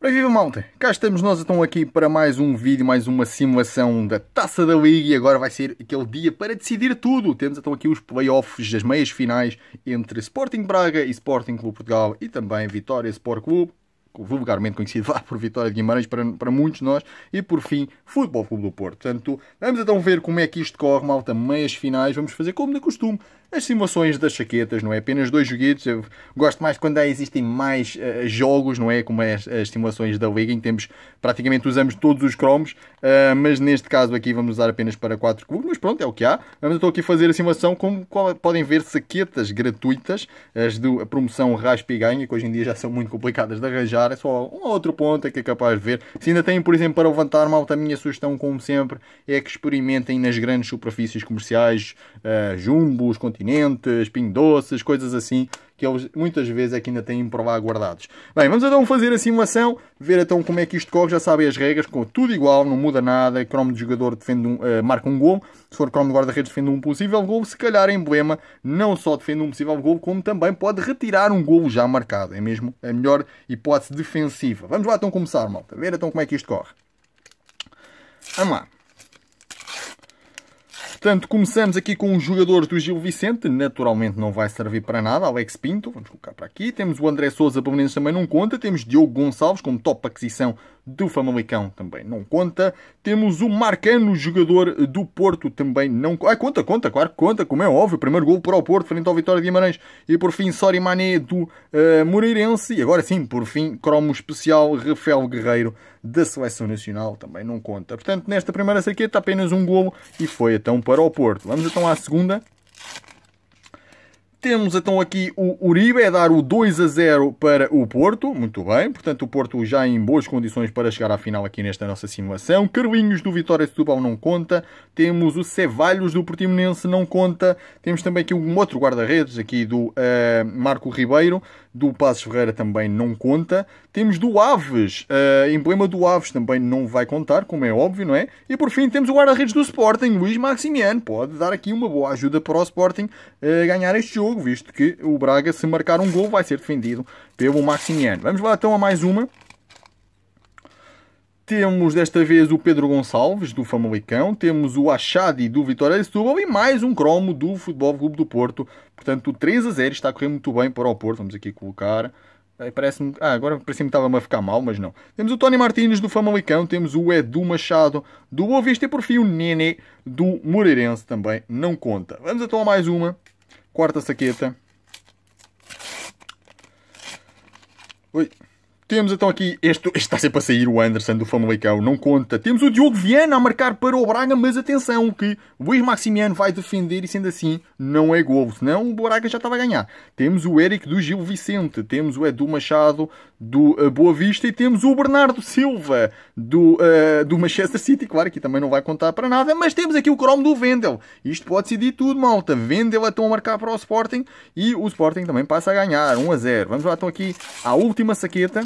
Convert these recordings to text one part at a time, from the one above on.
Para Viva Malta, cá estamos nós então aqui para mais um vídeo, mais uma simulação da Taça da Liga e agora vai ser aquele dia para decidir tudo. Temos então aqui os playoffs das meias finais entre Sporting Braga e Sporting Clube Portugal e também Vitória Sport Clube vulgarmente conhecido lá por Vitória de Guimarães para, para muitos de nós, e por fim, Futebol Clube do Porto. Portanto, vamos então ver como é que isto corre, malta, meias finais, vamos fazer como de costume, as simulações das chaquetas, não é? Apenas dois joguetes, eu gosto mais quando existem mais uh, jogos, não é? Como é as, as, simulações da Liga, em que temos, praticamente usamos todos os cromos, uh, mas neste caso aqui vamos usar apenas para quatro clubes, mas pronto, é o que há. Vamos então aqui fazer a simulação, como qual, podem ver, saquetas gratuitas, as do, a promoção Raspe e Ganha, que hoje em dia já são muito complicadas de arranjar, levantar é só um outro ponto é que é capaz de ver. Se ainda têm, por exemplo, para levantar, malta, a minha sugestão, como sempre, é que experimentem nas grandes superfícies comerciais, uh, eh, jumbos, continentes, pinho doces, coisas assim que eles muitas vezes é que ainda têm para lá guardados. Bem, vamos então fazer a simulação, ver então como é que isto corre, já sabem as regras, com tudo igual, não muda nada, cromo de jogador defende um, uh, marca um gol, se for cromo de guarda-redes defende um possível gol, se calhar emblema não só defende um possível gol, como também pode retirar um gol já marcado, é mesmo a melhor hipótese defensiva. Vamos lá então começar, malta, ver então como é que isto corre. Vamos lá. Portanto, começamos aqui com os jogadores do Gil Vicente. Naturalmente não vai servir para nada. Alex Pinto, vamos colocar para aqui. Temos o André Souza, pelo menos também não conta. Temos Diogo Gonçalves como top aquisição do Famalicão também não conta. Temos o Marcano, jogador do Porto, também não conta. Ah, conta, conta, claro que conta, como é óbvio. Primeiro gol para o Porto, frente ao Vitória de Guimarães. E por fim, Sori Mané do uh, Moreirense. E agora sim, por fim, cromo especial, Rafael Guerreiro da Seleção Nacional, também não conta. Portanto, nesta primeira saqueta, apenas um golo e foi então para o Porto. Vamos então à segunda. Temos então aqui o Uribe a dar o 2 a 0 para o Porto. Muito bem, portanto o Porto já em boas condições para chegar à final aqui nesta nossa simulação. Carlinhos do Vitória Setúbal não conta. Temos o Cevalhos do Portimonense não conta. Temos também aqui um outro guarda-redes aqui do uh, Marco Ribeiro do Passos Ferreira também não conta. Temos do Aves, uh, emblema do Aves também não vai contar, como é óbvio, não é? E por fim temos o guarda-redes do Sporting, Luís Maximiano. Pode dar aqui uma boa ajuda para o Sporting uh, ganhar este jogo, visto que o Braga, se marcar um gol, vai ser defendido pelo Maximiano. Vamos lá então a mais uma. Temos desta vez o Pedro Gonçalves, do Famalicão. Temos o Achadi, do Vitória de Setúbal. E mais um cromo do Futebol Clube do Porto. Portanto, o 3 a 0 está a correr muito bem para o Porto. Vamos aqui colocar... Parece-me... Ah, agora parece me que estava-me a ficar mal, mas não. Temos o Tony Martins, do Famalicão. Temos o Edu Machado, do Boa E por fim o Nene, do Moreirense. Também não conta. Vamos então a mais uma. Quarta saqueta. Oi. Temos então aqui, este, está sempre a sair, o Anderson do Famalicão, não conta. Temos o Diogo Viana a marcar para o Braga, mas atenção que Luís Maximiano vai defender e sendo assim não é gol, senão o Braga já estava a ganhar. Temos o Eric do Gil Vicente, temos o Edu Machado do eh, Boa Vista e temos o Bernardo Silva do, uh, do Manchester City, claro que também não vai contar para nada, mas temos aqui o cromo do Vendel. Isto pode decidir tudo, malta. Vendel estão a marcar para o Sporting e o Sporting também passa a ganhar, 1 a 0. Vamos lá então aqui à última saqueta.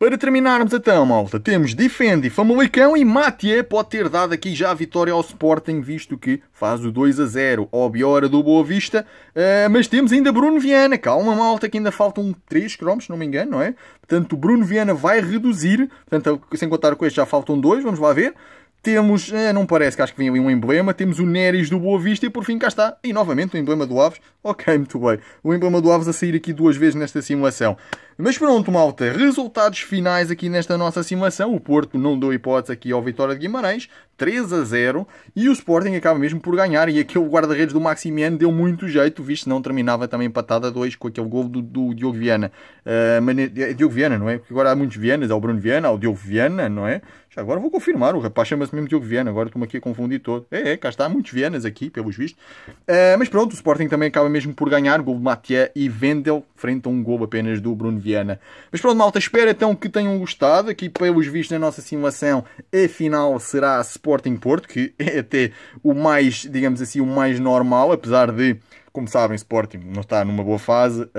Para terminarmos então, malta, temos Defende Famalicão e Matia pode ter dado aqui já a vitória ao Sporting, visto que faz o 2 a 0 óbvio hora do Boa Vista. Uh, mas temos ainda Bruno Viana, calma malta, que ainda faltam 3 cromos, se não me engano, não é? Portanto, o Bruno Viana vai reduzir, portanto, sem contar com este já faltam 2, vamos lá ver. Temos, é, não parece que acho que vinha ali um emblema, temos o Neres do Boa Vista e por fim cá está. E novamente o emblema do Aves. Ok, muito bem. O emblema do Aves a sair aqui duas vezes nesta simulação. Mas pronto, malta, resultados finais aqui nesta nossa simulação. O Porto não deu hipótese aqui ao Vitória de Guimarães, 3 a 0. E o Sporting acaba mesmo por ganhar. E aquele guarda-redes do Maximiano deu muito jeito, visto não terminava também empatada a 2 com aquele gol do, do Diogo Viana. Uh, Diogo Viana, não é? Porque agora há muitos Vianas, há é o Bruno Viana, há o Diogo Viana, não é? agora vou confirmar, o rapaz chama-se é mesmo Diogo Viana, agora estou-me aqui a confundir todo. É, é, cá está, muitos Vianas aqui, pelos vistos. Uh, mas pronto, o Sporting também acaba mesmo por ganhar, gol de Mathieu e Vendel, frente a um gol apenas do Bruno Viana. Mas pronto, malta, espero então que tenham gostado, aqui pelos vistos na nossa simulação, a final será Sporting Porto, que é até o mais, digamos assim, o mais normal, apesar de como sabem, Sporting não está numa boa fase. Uh,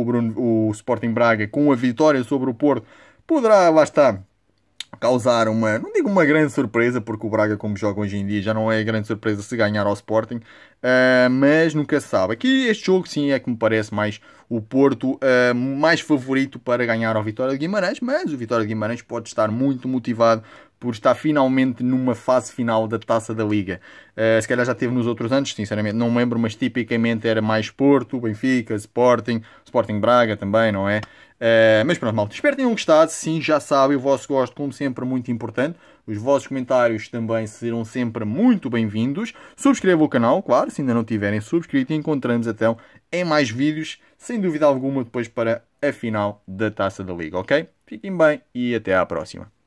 o, Bruno, o Sporting Braga, com a vitória sobre o Porto, poderá, lá está, causar uma, não digo uma grande surpresa, porque o Braga, como joga hoje em dia, já não é grande surpresa se ganhar ao Sporting, uh, mas nunca se sabe. Aqui este jogo, sim, é que me parece mais o Porto uh, mais favorito para ganhar ao Vitória de Guimarães, mas o Vitória de Guimarães pode estar muito motivado por estar finalmente numa fase final da taça da Liga. Uh, se calhar já teve nos outros anos, sinceramente não lembro, mas tipicamente era mais Porto, Benfica, Sporting, Sporting Braga também, não é? Uh, mas pronto, malta, espero que tenham gostado. Sim, já sabem, o vosso gosto, como sempre, muito importante. Os vossos comentários também serão sempre muito bem-vindos. Subscrevam o canal, claro, se ainda não tiverem subscrito. E encontramos então em mais vídeos, sem dúvida alguma, depois para a final da Taça da Liga, ok? Fiquem bem e até à próxima.